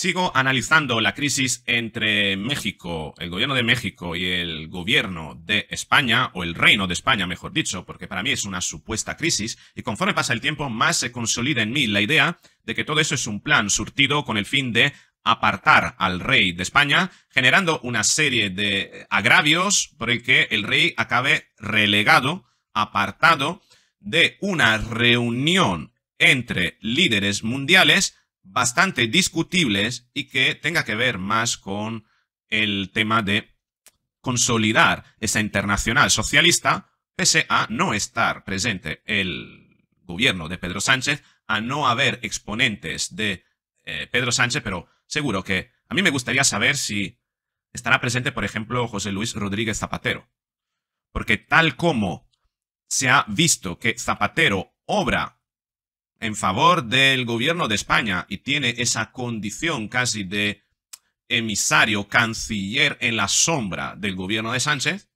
Sigo analizando la crisis entre México, el gobierno de México y el gobierno de España, o el reino de España, mejor dicho, porque para mí es una supuesta crisis, y conforme pasa el tiempo, más se consolida en mí la idea de que todo eso es un plan surtido con el fin de apartar al rey de España, generando una serie de agravios por el que el rey acabe relegado, apartado de una reunión entre líderes mundiales bastante discutibles y que tenga que ver más con el tema de consolidar esa internacional socialista, pese a no estar presente el gobierno de Pedro Sánchez, a no haber exponentes de eh, Pedro Sánchez, pero seguro que a mí me gustaría saber si estará presente, por ejemplo, José Luis Rodríguez Zapatero. Porque tal como se ha visto que Zapatero obra en favor del gobierno de España y tiene esa condición casi de emisario, canciller en la sombra del gobierno de Sánchez,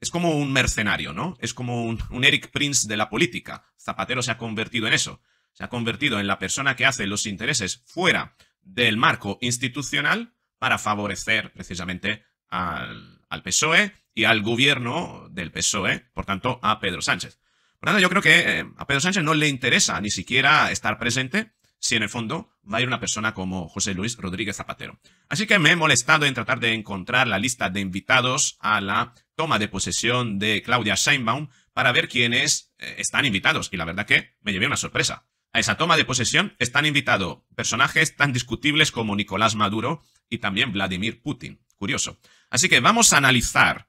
es como un mercenario, ¿no? Es como un, Eric Prince de la política. Zapatero se ha convertido en eso. Se ha convertido en la persona que hace los intereses fuera del marco institucional para favorecer precisamente al PSOE y al gobierno del PSOE, por tanto, a Pedro Sánchez. Por tanto, yo creo que eh, a Pedro Sánchez no le interesa ni siquiera estar presente si en el fondo va a ir una persona como José Luis Rodríguez Zapatero. Así que me he molestado en tratar de encontrar la lista de invitados a la toma de posesión de Claudia Scheinbaum para ver quiénes eh, están invitados. Y la verdad que me llevé una sorpresa. A esa toma de posesión están invitados personajes tan discutibles como Nicolás Maduro y también Vladimir Putin. Curioso. Así que vamos a analizar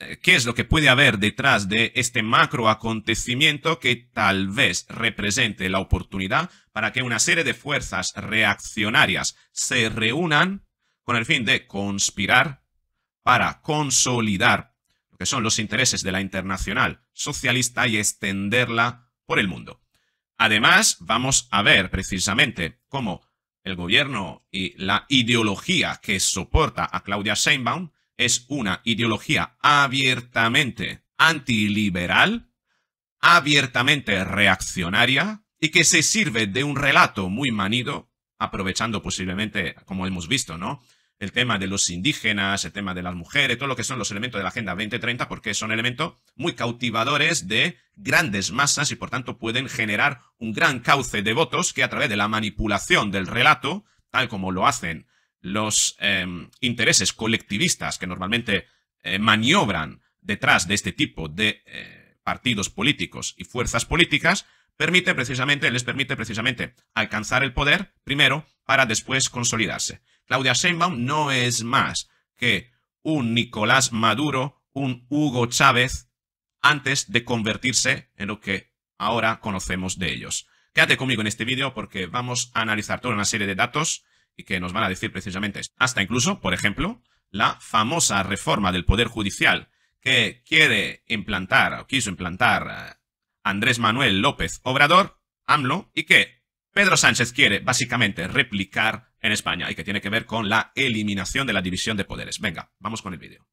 eh, qué es lo que puede haber detrás de este macro acontecimiento que tal vez represente la oportunidad para que una serie de fuerzas reaccionarias se reúnan con el fin de conspirar para consolidar lo que son los intereses de la internacional socialista y extenderla por el mundo. Además, vamos a ver precisamente cómo el gobierno y la ideología que soporta a Claudia Sheinbaum es una ideología abiertamente antiliberal, abiertamente reaccionaria y que se sirve de un relato muy manido, aprovechando posiblemente, como hemos visto, ¿no? El tema de los indígenas, el tema de las mujeres, todo lo que son los elementos de la Agenda 2030, porque son elementos muy cautivadores de grandes masas y por tanto pueden generar un gran cauce de votos que a través de la manipulación del relato, tal como lo hacen los em, intereses colectivistas que normalmente eh, maniobran detrás de este tipo de eh, partidos políticos y fuerzas políticas, les permite precisamente alcanzar el poder primero para después consolidarse. Claudia Sheinbaum no es más que un Nicolás Maduro, un Hugo Chávez, antes de convertirse en lo que ahora conocemos de ellos. Quédate conmigo en este vídeo porque vamos a analizar toda una serie de datos y que nos van a decir precisamente Hasta incluso, por ejemplo, la famosa reforma del Poder Judicial que quiere implantar o quiso implantar eh, Andrés Manuel López Obrador, AMLO, y que Pedro Sánchez quiere básicamente replicar en España y que tiene que ver con la eliminación de la división de poderes. Venga, vamos con el vídeo.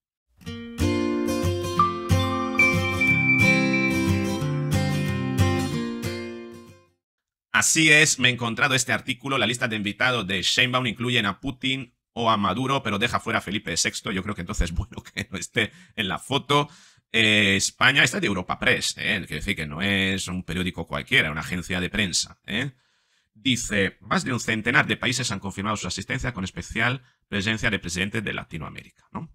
Así es, me he encontrado este artículo. La lista de invitados de Sheinbaum incluyen a Putin o a Maduro, pero deja fuera a Felipe VI. Yo creo que entonces es bueno que no esté en la foto. Eh, España, España es de Europa Press, eh, quiere decir que no es un periódico cualquiera, una agencia de prensa. Eh. Dice, más de un centenar de países han confirmado su asistencia con especial presencia de presidentes de Latinoamérica. ¿no?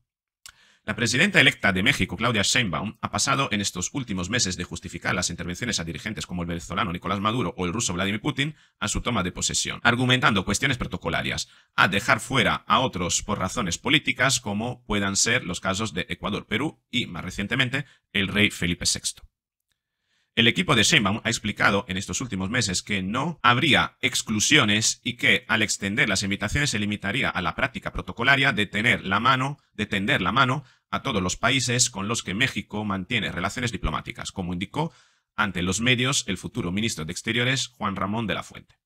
La presidenta electa de México, Claudia Sheinbaum, ha pasado en estos últimos meses de justificar las intervenciones a dirigentes como el venezolano Nicolás Maduro o el ruso Vladimir Putin a su toma de posesión, argumentando cuestiones protocolarias, a dejar fuera a otros por razones políticas como puedan ser los casos de Ecuador, Perú y, más recientemente, el rey Felipe VI. El equipo de Sheinbaum ha explicado en estos últimos meses que no habría exclusiones y que al extender las invitaciones se limitaría a la práctica protocolaria de tener la mano, de tender la mano a todos los países con los que México mantiene relaciones diplomáticas, como indicó ante los medios el futuro ministro de Exteriores Juan Ramón de la Fuente.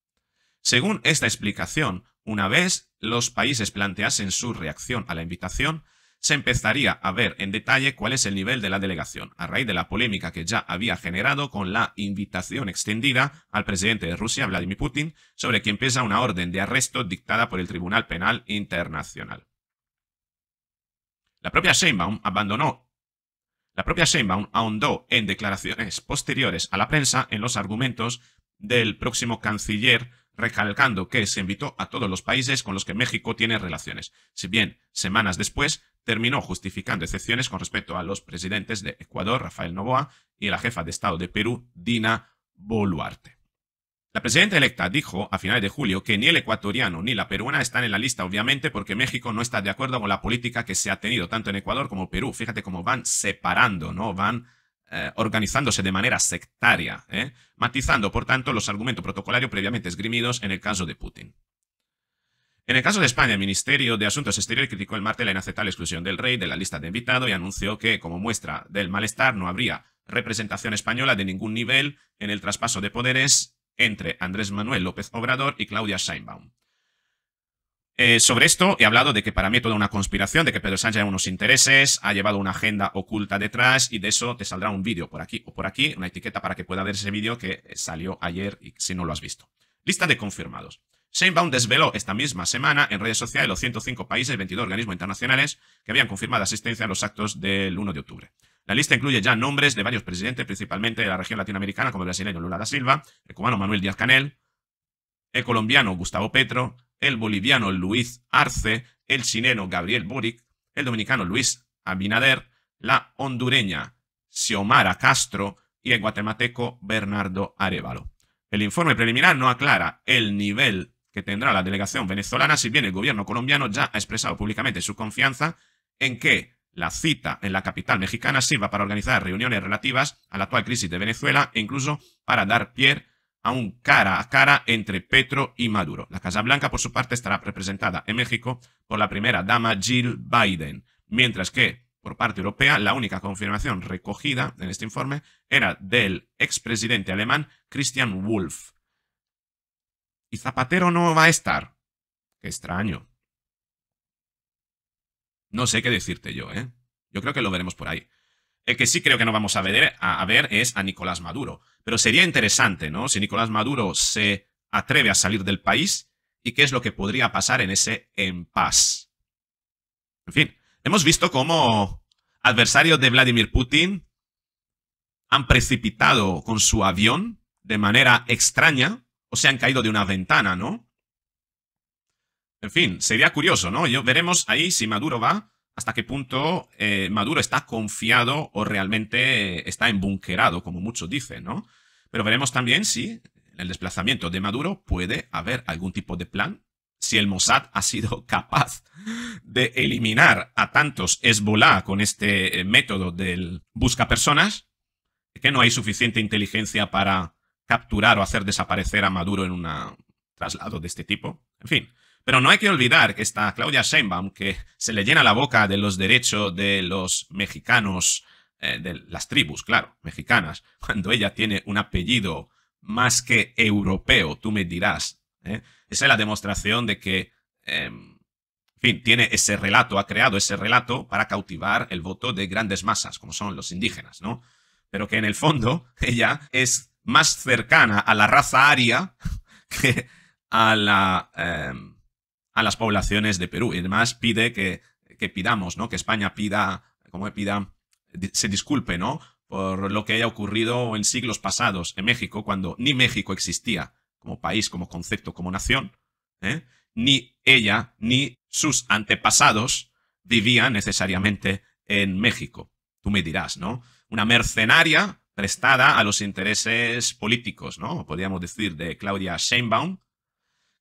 Según esta explicación, una vez los países planteasen su reacción a la invitación, se empezaría a ver en detalle cuál es el nivel de la delegación, a raíz de la polémica que ya había generado con la invitación extendida al presidente de Rusia, Vladimir Putin, sobre quien pesa una orden de arresto dictada por el Tribunal Penal Internacional. La propia Sheinbaum abandonó la propia Sheinbaum ahondó en declaraciones posteriores a la prensa en los argumentos del próximo canciller recalcando que se invitó a todos los países con los que México tiene relaciones, si bien semanas después terminó justificando excepciones con respecto a los presidentes de Ecuador, Rafael Novoa, y la jefa de Estado de Perú, Dina Boluarte. La presidenta electa dijo a finales de julio que ni el ecuatoriano ni la peruana están en la lista, obviamente, porque México no está de acuerdo con la política que se ha tenido tanto en Ecuador como Perú. Fíjate cómo van separando, ¿no? Van eh, organizándose de manera sectaria, eh, matizando, por tanto, los argumentos protocolarios previamente esgrimidos en el caso de Putin. En el caso de España, el Ministerio de Asuntos Exteriores criticó el martes la inaceptable exclusión del rey de la lista de invitados y anunció que, como muestra del malestar, no habría representación española de ningún nivel en el traspaso de poderes entre Andrés Manuel López Obrador y Claudia Scheinbaum. Eh, sobre esto he hablado de que para mí es toda una conspiración, de que Pedro Sánchez tiene unos intereses, ha llevado una agenda oculta detrás y de eso te saldrá un vídeo por aquí o por aquí, una etiqueta para que pueda ver ese vídeo que salió ayer y si no lo has visto. Lista de confirmados. Sheinbaum desveló esta misma semana en redes sociales los 105 países, y 22 organismos internacionales que habían confirmado asistencia a los actos del 1 de octubre. La lista incluye ya nombres de varios presidentes, principalmente de la región latinoamericana, como el brasileño Lula da Silva, el cubano Manuel Díaz Canel, el colombiano Gustavo Petro, el boliviano Luis Arce, el chileno Gabriel Boric, el dominicano Luis Abinader, la hondureña Xiomara Castro y el guatemalteco Bernardo Arevalo. El informe preliminar no aclara el nivel que tendrá la delegación venezolana, si bien el gobierno colombiano ya ha expresado públicamente su confianza en que la cita en la capital mexicana sirva para organizar reuniones relativas a la actual crisis de Venezuela e incluso para dar pie un cara a cara entre Petro y Maduro. La Casa Blanca, por su parte, estará representada en México por la primera dama Jill Biden, mientras que, por parte europea, la única confirmación recogida en este informe era del expresidente alemán Christian Wolf. Y Zapatero no va a estar. Qué extraño. No sé qué decirte yo, ¿eh? Yo creo que lo veremos por ahí. El que sí creo que no vamos a ver, es a Nicolás Maduro. Pero sería interesante, ¿no? Si Nicolás Maduro se atreve a salir del país y qué es lo que podría pasar en ese paz. En fin, hemos visto cómo adversarios de Vladimir Putin han precipitado con su avión de manera extraña o se han caído de una ventana, ¿no? En fin, sería curioso, ¿no? Yo veremos ahí si Maduro va hasta qué punto eh, Maduro está confiado o realmente eh, está embunquerado, como muchos dicen, ¿no? Pero veremos también si en el desplazamiento de Maduro puede haber algún tipo de plan, si el Mossad ha sido capaz de eliminar a tantos Hezbollah con este eh, método del busca personas, que no hay suficiente inteligencia para capturar o hacer desaparecer a Maduro en un traslado de este tipo. En fin, pero no hay que olvidar que está Claudia Sheinbaum, que se le llena la boca de los derechos de los mexicanos, eh, de las tribus, claro, mexicanas, cuando ella tiene un apellido más que europeo, tú me dirás. ¿eh? Esa es la demostración de que, em, en fin, tiene ese relato, ha creado ese relato para cautivar el voto de grandes masas, como son los indígenas, ¿no? Pero que en el fondo ella es más cercana a la raza aria que a la em, a las poblaciones de Perú. Y además pide que, pidamos, ¿no? Que España pida, como pida, se disculpe, ¿no? Por lo que haya ocurrido en siglos pasados en México, cuando ni México existía como país, como concepto, como nación, ¿eh? ni ella, ni sus antepasados vivían necesariamente en México. Tú me dirás, ¿no? Una mercenaria prestada a los intereses políticos, ¿no? Podríamos decir, de Claudia Sheinbaum,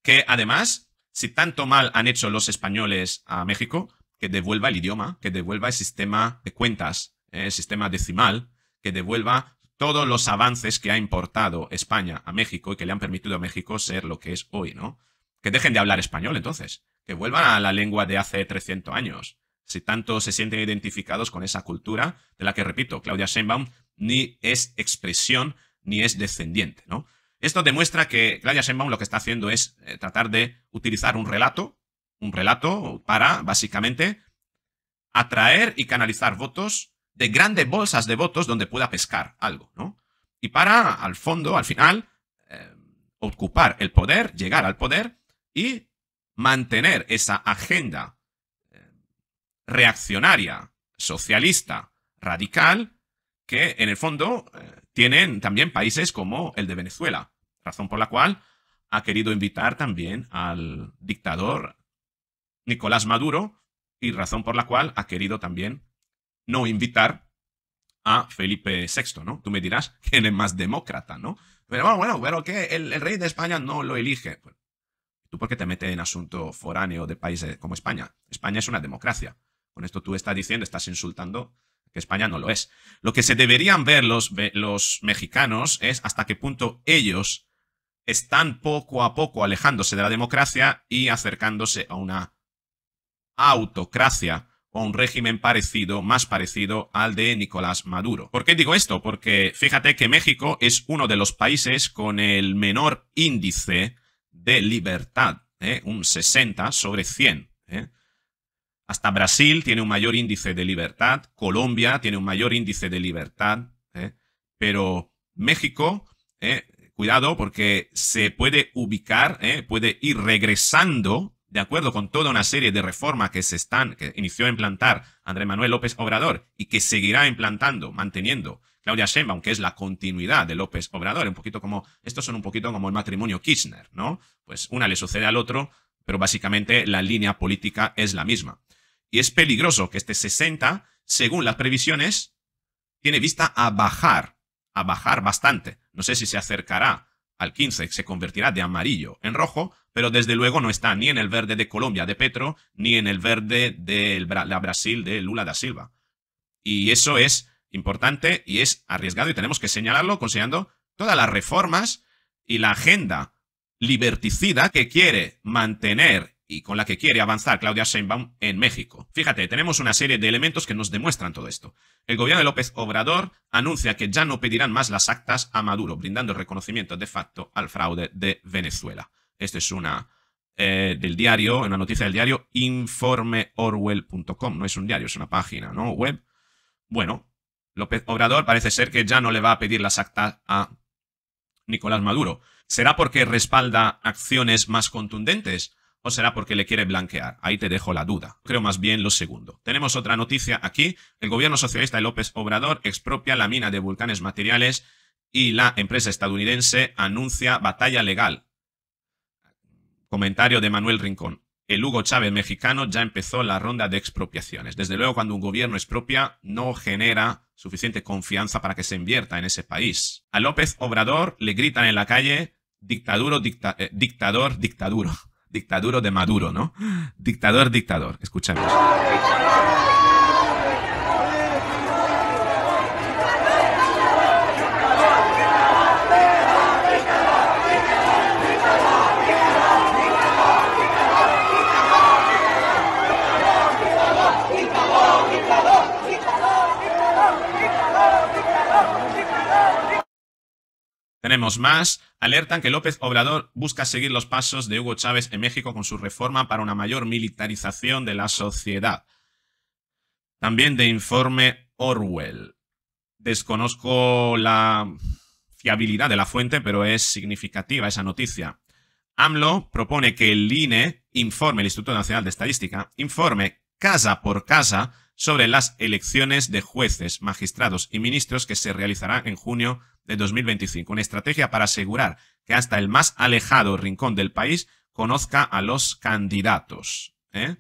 que además si tanto mal han hecho los españoles a México, que devuelva el idioma, que devuelva el sistema de cuentas, eh, el sistema decimal, que devuelva todos los avances que ha importado España a México y que le han permitido a México ser lo que es hoy, ¿no? Que dejen de hablar español entonces, que vuelvan a la lengua de hace 300 años, si tanto se sienten identificados con esa cultura de la que, repito, Claudia Sheinbaum ni es expresión ni es descendiente, ¿no? Esto demuestra que Claudia Sheinbaum lo que está haciendo es eh, tratar de utilizar un relato, un relato para, básicamente, atraer y canalizar votos de grandes bolsas de votos donde pueda pescar algo, ¿no? Y para, al fondo, al final, eh, ocupar el poder, llegar al poder y mantener esa agenda eh, reaccionaria, socialista, radical, que en el fondo tienen también países como el de Venezuela, razón por la cual ha querido invitar también al dictador Nicolás Maduro y razón por la cual ha querido también no invitar a Felipe VI, ¿no? Tú me dirás que es más demócrata, ¿no? Pero ah, bueno, bueno, que el, rey de España no lo elige. ¿Tú por qué te metes en asunto foráneo de países como España? España es una democracia. Con esto tú estás diciendo, estás insultando que España no lo es. Lo que se deberían ver los, los mexicanos es hasta qué punto ellos están poco a poco alejándose de la democracia y acercándose a una autocracia o un régimen parecido, más parecido al de Nicolás Maduro. ¿Por qué digo esto? Porque fíjate que México es uno de los países con el menor índice de libertad, ¿eh? un 60 sobre 100. ¿eh? Hasta Brasil tiene un mayor índice de libertad, Colombia tiene un mayor índice de libertad, ¿eh? pero México, cuidado porque se puede ubicar, ¿eh? puede ir regresando de acuerdo con toda una serie de reformas que se están, que inició a implantar Andrés Manuel López Obrador y que seguirá implantando, manteniendo Claudia Sheinbaum, que es la continuidad de López Obrador, un poquito como, estos son un poquito como el matrimonio Kirchner, ¿no? Pues una le sucede al otro, pero básicamente la línea política es la misma. Y es peligroso que este 60, según las previsiones, tiene vista a bajar, a bajar bastante no sé si se acercará al 15, se convertirá de amarillo en rojo, pero desde luego no está ni en el verde de Colombia de Petro, ni en el verde de Brasil de Lula da Silva. Y eso es importante y es arriesgado y tenemos que señalarlo considerando todas las reformas y la agenda liberticida que quiere mantener y con la que quiere avanzar Claudia Sheinbaum en México. Fíjate, tenemos una serie de elementos que nos demuestran todo esto. El gobierno de López Obrador anuncia que ya no pedirán más las actas a Maduro, brindando reconocimiento de facto al fraude de Venezuela. Esta es una eh, del diario, una noticia del diario informeorwell.com. No es un diario, es una página, ¿no? Web. Bueno, López Obrador parece ser que ya no le va a pedir las actas a Nicolás Maduro. ¿Será porque respalda acciones más contundentes? ¿O será porque le quiere blanquear? Ahí te dejo la duda. Creo más bien lo segundo. Tenemos otra noticia aquí. El gobierno socialista de López Obrador expropia la mina de volcanes materiales y la empresa estadounidense anuncia batalla legal. Comentario de Manuel Rincón. El Hugo Chávez mexicano ya empezó la ronda de expropiaciones. Desde luego, cuando un gobierno expropia, no genera suficiente confianza para que se invierta en ese país. A López Obrador le gritan en la calle, dictaduro, eh, dictador, dictaduro dictaduro de Maduro, ¿no? Dictador, dictador. Escuchamos. Tenemos más. Alertan que López Obrador busca seguir los pasos de Hugo Chávez en México con su reforma para una mayor militarización de la sociedad. También de informe Orwell. Desconozco la fiabilidad de la fuente, pero es significativa esa noticia. AMLO propone que el INE informe, el Instituto Nacional de Estadística, informe casa por casa sobre las elecciones de jueces, magistrados y ministros que se realizarán en junio de 2025. Una estrategia para asegurar que hasta el más alejado rincón del país conozca a los candidatos. ¿eh?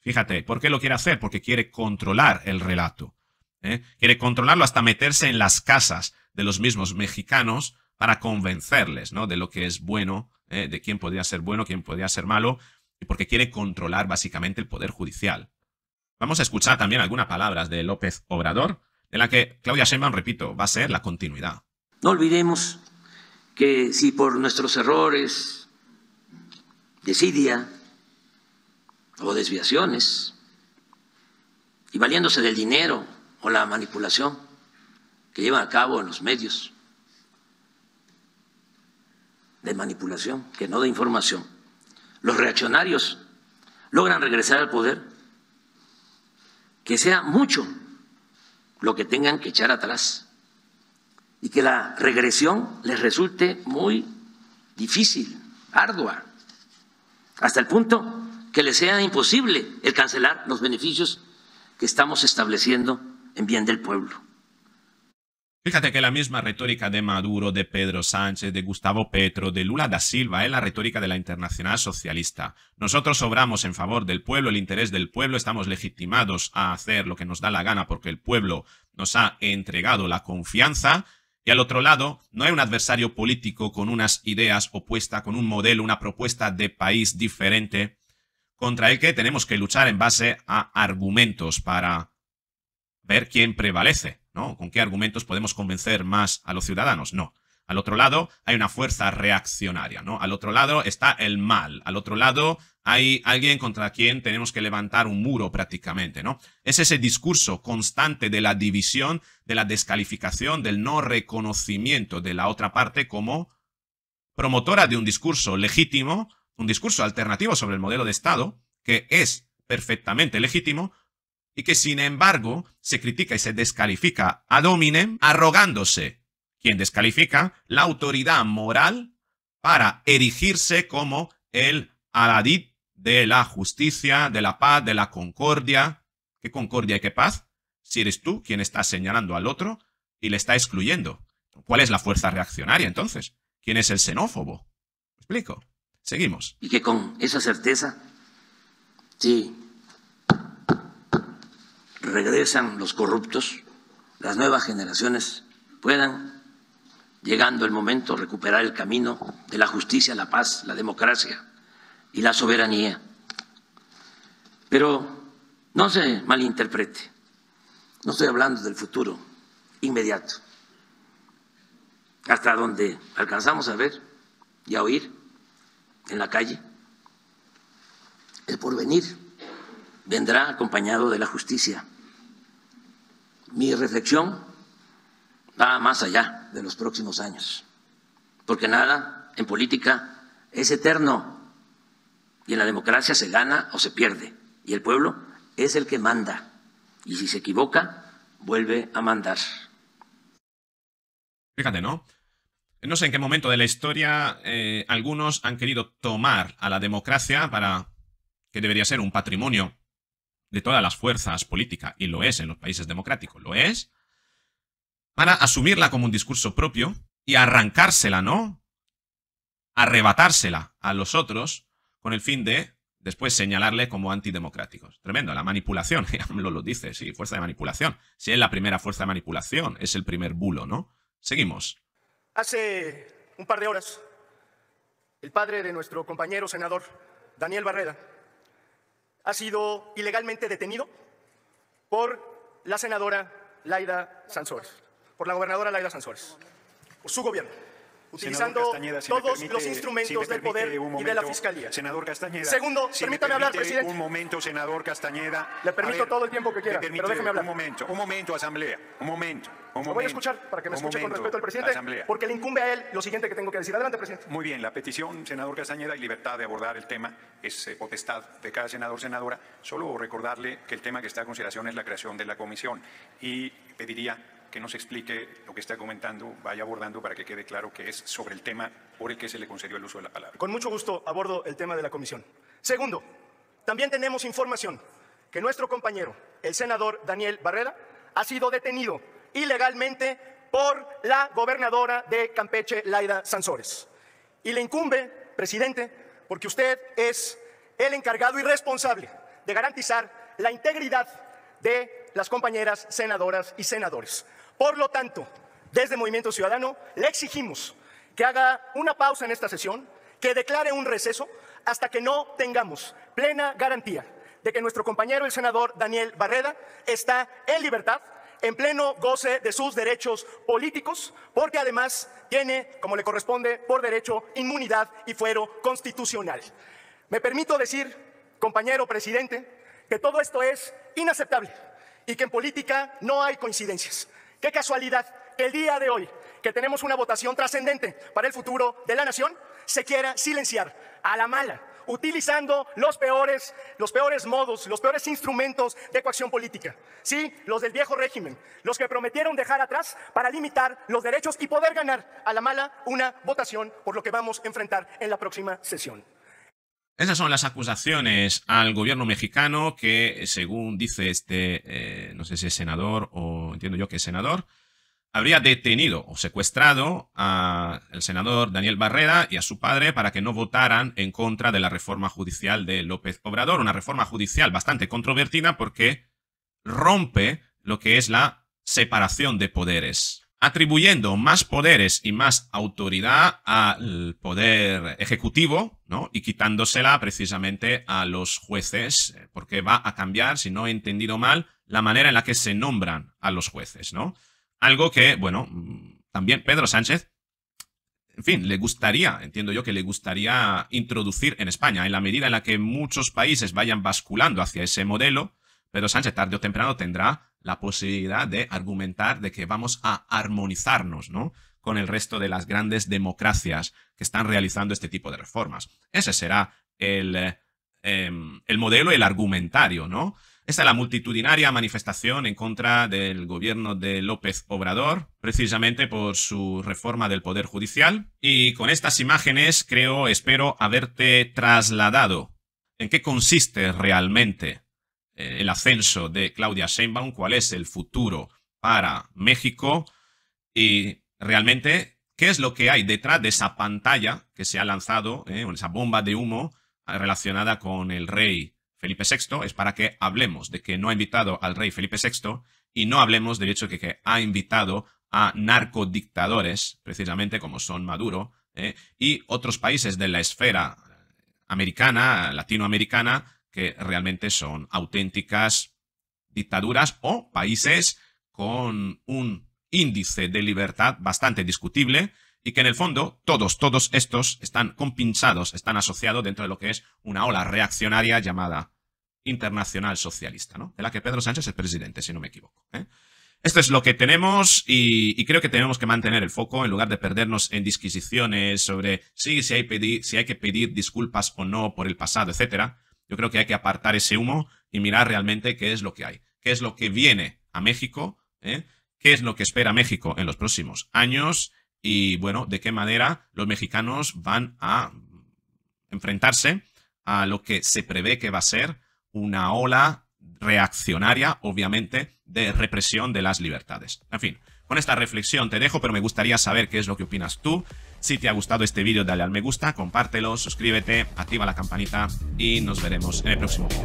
Fíjate, ¿por qué lo quiere hacer? Porque quiere controlar el relato. ¿eh? Quiere controlarlo hasta meterse en las casas de los mismos mexicanos para convencerles de lo que es bueno, ¿eh? de quién podría ser bueno, quién podría ser malo, y porque quiere controlar básicamente el poder judicial. Vamos a escuchar también algunas palabras de López Obrador, de la que Claudia Sheinbaum, repito, va a ser la continuidad. No olvidemos que si por nuestros errores, desidia o desviaciones, y valiéndose del dinero o la manipulación que llevan a cabo en los medios de manipulación, que no de información, los reaccionarios logran regresar al poder, que sea mucho lo que tengan que echar atrás y que la regresión les resulte muy difícil, ardua, hasta el punto que les sea imposible el cancelar los beneficios que estamos estableciendo en bien del pueblo. Fíjate que la misma retórica de Maduro, de Pedro Sánchez, de Gustavo Petro, de Lula da Silva es la retórica de la internacional socialista. Nosotros obramos en favor del pueblo, el interés del pueblo, estamos legitimados a hacer lo que nos da la gana porque el pueblo nos ha entregado la confianza. Y al otro lado, no hay un adversario político con unas ideas opuestas, con un modelo, una propuesta de país diferente, contra el que tenemos que luchar en base a argumentos para ver quién prevalece. ¿Con qué argumentos podemos convencer más a los ciudadanos? No. Al otro lado hay una fuerza reaccionaria, ¿no? Al otro lado está el mal, al otro lado hay alguien contra quien tenemos que levantar un muro prácticamente, ¿no? Es ese discurso constante de la división, de la descalificación, del no reconocimiento de la otra parte como promotora de un discurso legítimo, un discurso alternativo sobre el modelo de Estado, que es perfectamente legítimo, y que sin embargo se critica y se descalifica a arrogándose, quien descalifica la autoridad moral para erigirse como el aladid de la justicia, de la paz, de la concordia. ¿Qué concordia y qué paz? Si eres tú quien está señalando al otro y le está excluyendo. ¿Cuál es la fuerza reaccionaria entonces? ¿Quién es el xenófobo? ¿Me explico? Seguimos. Y que con esa certeza, sí, regresan los corruptos, las nuevas generaciones puedan, llegando el momento, recuperar el camino de la justicia, la paz, la democracia y la soberanía. Pero no se malinterprete, no estoy hablando del futuro inmediato, hasta donde alcanzamos a ver y a oír en la calle, el porvenir vendrá acompañado de la justicia. Mi reflexión va más allá de los próximos años, porque nada en política es eterno y en la democracia se gana o se pierde y el pueblo es el que manda y si se equivoca vuelve a mandar. Fíjate, ¿no? No sé en qué momento de la historia eh, algunos han querido tomar a la democracia para que debería ser un patrimonio de todas las fuerzas políticas, y lo es en los países democráticos, lo es, para asumirla como un discurso propio y arrancársela, ¿no? Arrebatársela a los otros con el fin de después señalarle como antidemocráticos. Tremendo, la manipulación, me lo dice, sí, fuerza de manipulación. Si es la primera fuerza de manipulación, es el primer bulo, ¿no? Seguimos. Hace un par de horas, el padre de nuestro compañero senador, Daniel Barreda, ha sido ilegalmente detenido por la senadora Laida Sansores, por la gobernadora Laida Sansores, por su gobierno utilizando todos los instrumentos del poder y de la fiscalía. Senador Castañeda. Segundo, permítame hablar, presidente. Un momento, senador Castañeda. Le permito todo el tiempo que quiera, pero déjeme hablar. Un momento, un momento, asamblea. Un momento. voy a escuchar para que me escuche con respeto al presidente, porque le incumbe a él lo siguiente que tengo que decir. Adelante, presidente. Muy bien, la petición, senador Castañeda, y libertad de abordar el tema es eh, potestad de cada senador, senadora. Solo recordarle que el tema que está a consideración es la creación de la comisión y pediría que nos explique lo que está comentando, vaya abordando para que quede claro que es sobre el tema por el que se le concedió el uso de la palabra. Con mucho gusto abordo el tema de la comisión. Segundo, también tenemos información que nuestro compañero, el senador Daniel Barrera, ha sido detenido ilegalmente por la gobernadora de Campeche, Laida Sansores. Y le incumbe, presidente, porque usted es el encargado y responsable de garantizar la integridad de las compañeras senadoras y senadores. Por lo tanto, desde Movimiento Ciudadano le exigimos que haga una pausa en esta sesión, que declare un receso hasta que no tengamos plena garantía de que nuestro compañero el senador Daniel Barreda está en libertad, en pleno goce de sus derechos políticos, porque además tiene, como le corresponde por derecho, inmunidad y fuero constitucional. Me permito decir, compañero presidente, que todo esto es inaceptable y que en política no hay coincidencias. Qué casualidad que el día de hoy, que tenemos una votación trascendente para el futuro de la nación, se quiera silenciar a la mala, utilizando los peores, los peores modos, los peores instrumentos de coacción política. Sí, los del viejo régimen, los que prometieron dejar atrás para limitar los derechos y poder ganar a la mala una votación por lo que vamos a enfrentar en la próxima sesión. Esas son las acusaciones al gobierno mexicano que, según dice este, eh, no sé si es senador o entiendo yo que es senador, habría detenido o secuestrado al senador Daniel Barrera y a su padre para que no votaran en contra de la reforma judicial de López Obrador, una reforma judicial bastante controvertida porque rompe lo que es la separación de poderes atribuyendo más poderes y más autoridad al poder ejecutivo, ¿no? Y quitándosela precisamente a los jueces, eh, porque va a cambiar, si no he entendido mal, la manera en la que se nombran a los jueces, ¿no? Algo que, bueno, mm, también Pedro Sánchez, en fin, le gustaría, entiendo yo que le gustaría introducir en España, en la medida en la que muchos países vayan basculando hacia ese modelo, pero Sánchez tarde o temprano tendrá la posibilidad de argumentar de que vamos a armonizarnos, ¿no? con el resto de las grandes democracias que están realizando este tipo de reformas. Ese será el, em, el modelo, el argumentario, ¿no? Esta es la multitudinaria manifestación en contra del gobierno de López Obrador, precisamente por su reforma del Poder Judicial. Y con estas imágenes creo, espero haberte trasladado en qué consiste realmente el ascenso de Claudia Sheinbaum, cuál es el futuro para México y realmente qué es lo que hay detrás de esa pantalla que se ha lanzado, eh, esa bomba de humo ah, relacionada con el rey Felipe VI, es para que hablemos de que no ha invitado al rey Felipe VI y no hablemos del hecho de que, ha invitado a narcodictadores, precisamente como son Maduro, eh, y otros países de la esfera americana, latinoamericana, que realmente son auténticas dictaduras o países con un índice de libertad bastante discutible y que en el fondo todos, todos estos están compinchados, están asociados dentro de lo que es una ola reaccionaria llamada internacional socialista, ¿no? De la que Pedro Sánchez es presidente, si no me equivoco. ¿eh? Esto es lo que tenemos y, creo que tenemos que mantener el foco en lugar de perdernos en disquisiciones sobre si hay, pedir, si hay que pedir disculpas o no por el pasado, etcétera yo creo que hay que apartar ese humo y mirar realmente qué es lo que hay, qué es lo que viene a México, ¿eh? qué es lo que espera México en los próximos años y, bueno, de qué manera los mexicanos van a enfrentarse a lo que se prevé que va a ser una ola reaccionaria, obviamente, de represión de las libertades. En fin, con esta reflexión te dejo, pero me gustaría saber qué es lo que opinas tú. Si te ha gustado este vídeo, dale al me gusta, compártelo, suscríbete, activa la campanita y nos veremos en el próximo vídeo.